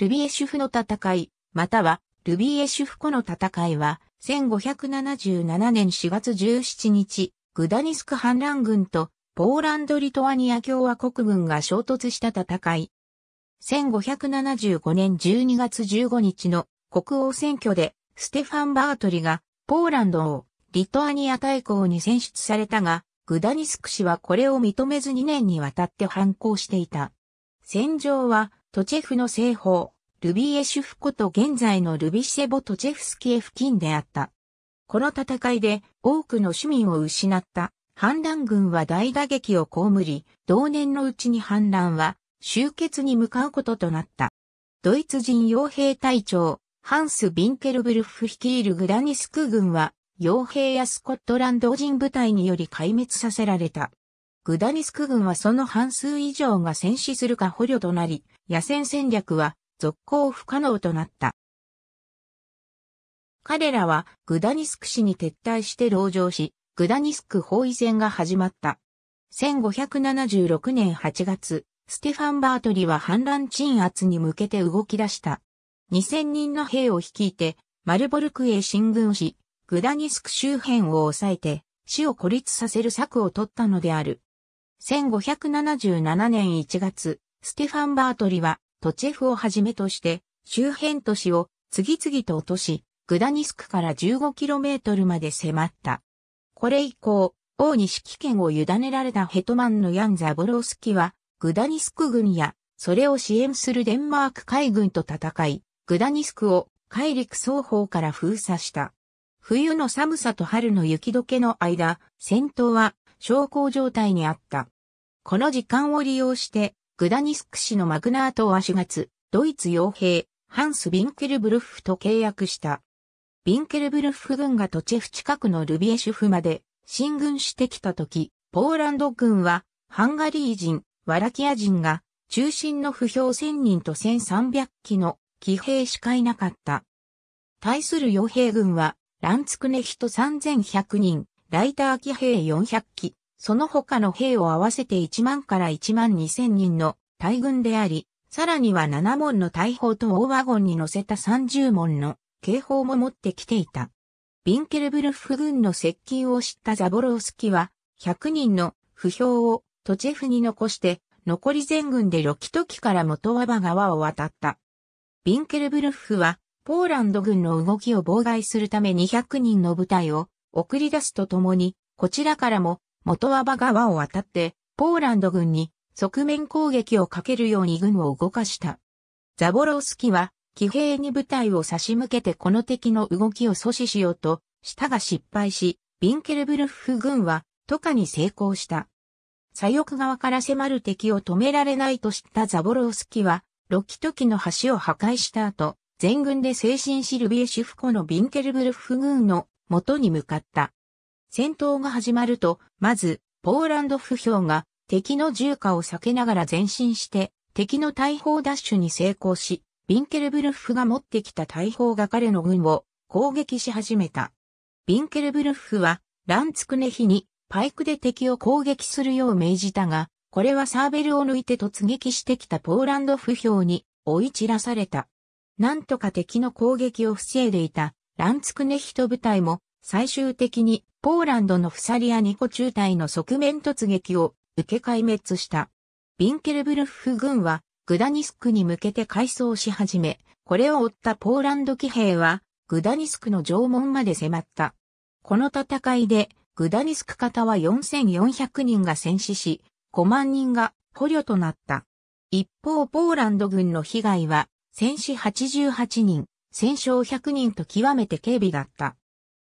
ルビエシュフの戦い、または、ルビエシュフ湖の戦いは、1577年4月17日、グダニスク反乱軍と、ポーランド・リトアニア共和国軍が衝突した戦い。1575年12月15日の国王選挙で、ステファン・バートリが、ポーランドをリトアニア大公に選出されたが、グダニスク氏はこれを認めず2年にわたって反抗していた。戦場はトチェフの西方、ルビエシュフこと現在のルビシェボトチェフスキエ付近であった。この戦いで多くの市民を失った反乱軍は大打撃を被り、同年のうちに反乱は終結に向かうこととなった。ドイツ人傭兵隊長、ハンス・ビンケルブルフ率いるグラニスク軍は、傭兵やスコットランド人部隊により壊滅させられた。グダニスク軍はその半数以上が戦死するか捕虜となり、野戦戦略は続行不可能となった。彼らはグダニスク市に撤退して籠城し、グダニスク包囲戦が始まった。1576年8月、ステファン・バートリは反乱鎮圧に向けて動き出した。2000人の兵を率いて、マルボルクへ進軍し、グダニスク周辺を抑えて、死を孤立させる策を取ったのである。1577年1月、ステファン・バートリは、トチェフをはじめとして、周辺都市を次々と落とし、グダニスクから 15km まで迫った。これ以降、王に指揮権を委ねられたヘトマンのヤン・ザボロースキは、グダニスク軍や、それを支援するデンマーク海軍と戦い、グダニスクを海陸双方から封鎖した。冬の寒さと春の雪解けの間、戦闘は昇降状態にあった。この時間を利用して、グダニスク氏のマグナートは4月、ドイツ傭兵、ハンス・ビンケルブルフと契約した。ビンケルブルフ軍がトチェフ近くのルビエシュフまで進軍してきた時、ポーランド軍はハンガリー人、ワラキア人が中心の不評1000人と1300機の騎兵しかいなかった。対する傭兵軍はランツクネヒト3100人、ライター機兵400機、その他の兵を合わせて1万から1万2000人の大軍であり、さらには7門の大砲と大ワゴンに乗せた30門の警報も持ってきていた。ビンケルブルフ軍の接近を知ったザボロースキは、100人の不評をトチェフに残して、残り全軍でロキトキから元ワバ川を渡った。ビンケルブルフは、ポーランド軍の動きを妨害するため200人の部隊を送り出すとともに、こちらからも、元ア場川を渡って、ポーランド軍に側面攻撃をかけるように軍を動かした。ザボロースキは、騎兵に部隊を差し向けてこの敵の動きを阻止しようと、したが失敗し、ビンケルブルフ軍は、渡下に成功した。左翼側から迫る敵を止められないと知ったザボロースキは、ロキトキの橋を破壊した後、全軍で精神シルビエシフコのビンケルブルフ軍の元に向かった。戦闘が始まると、まず、ポーランド不評が敵の重火を避けながら前進して、敵の大砲ダッシュに成功し、ビンケルブルフが持ってきた大砲が彼の軍を攻撃し始めた。ビンケルブルフは、ランツクネヒにパイクで敵を攻撃するよう命じたが、これはサーベルを抜いて突撃してきたポーランド不評に追い散らされた。なんとか敵の攻撃を防いでいたランツクネヒト部隊も最終的にポーランドのフサリアニコ中隊の側面突撃を受け壊滅した。ビンケルブルフ軍はグダニスクに向けて改装し始め、これを追ったポーランド騎兵はグダニスクの城門まで迫った。この戦いでグダニスク方は4400人が戦死し、5万人が捕虜となった。一方ポーランド軍の被害は戦死88人、戦勝100人と極めて軽微だった。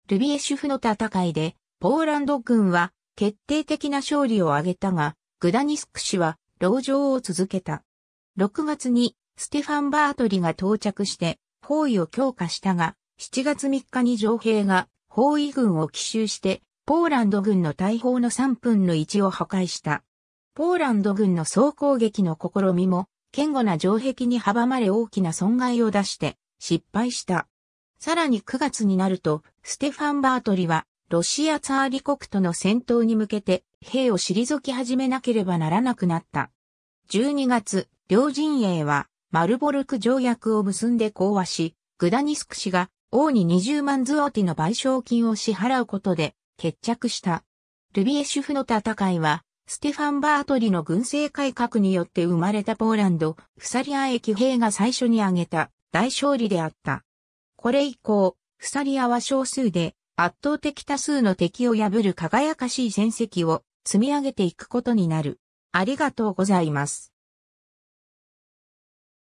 ルビエシュフの戦いで、ポーランド軍は決定的な勝利を挙げたが、グダニスク氏は牢城を続けた。6月にステファン・バートリが到着して包囲を強化したが、7月3日に上兵が包囲軍を奇襲して、ポーランド軍の大砲の3分の1を破壊した。ポーランド軍の総攻撃の試みも、堅固な城壁に阻まれ大きな損害を出して、失敗した。さらに9月になると、ステファン・バートリは、ロシアツァーリ国との戦闘に向けて、兵を退き始めなければならなくなった。12月、両陣営は、マルボルク条約を結んで講和し、グダニスク氏が王に20万ズオティの賠償金を支払うことで決着した。ルビエシュフの戦いは、ステファン・バートリの軍政改革によって生まれたポーランド、フサリア駅兵が最初に挙げた大勝利であった。これ以降、フサリアは少数で圧倒的多数の敵を破る輝かしい戦績を積み上げていくことになる。ありがとうございます。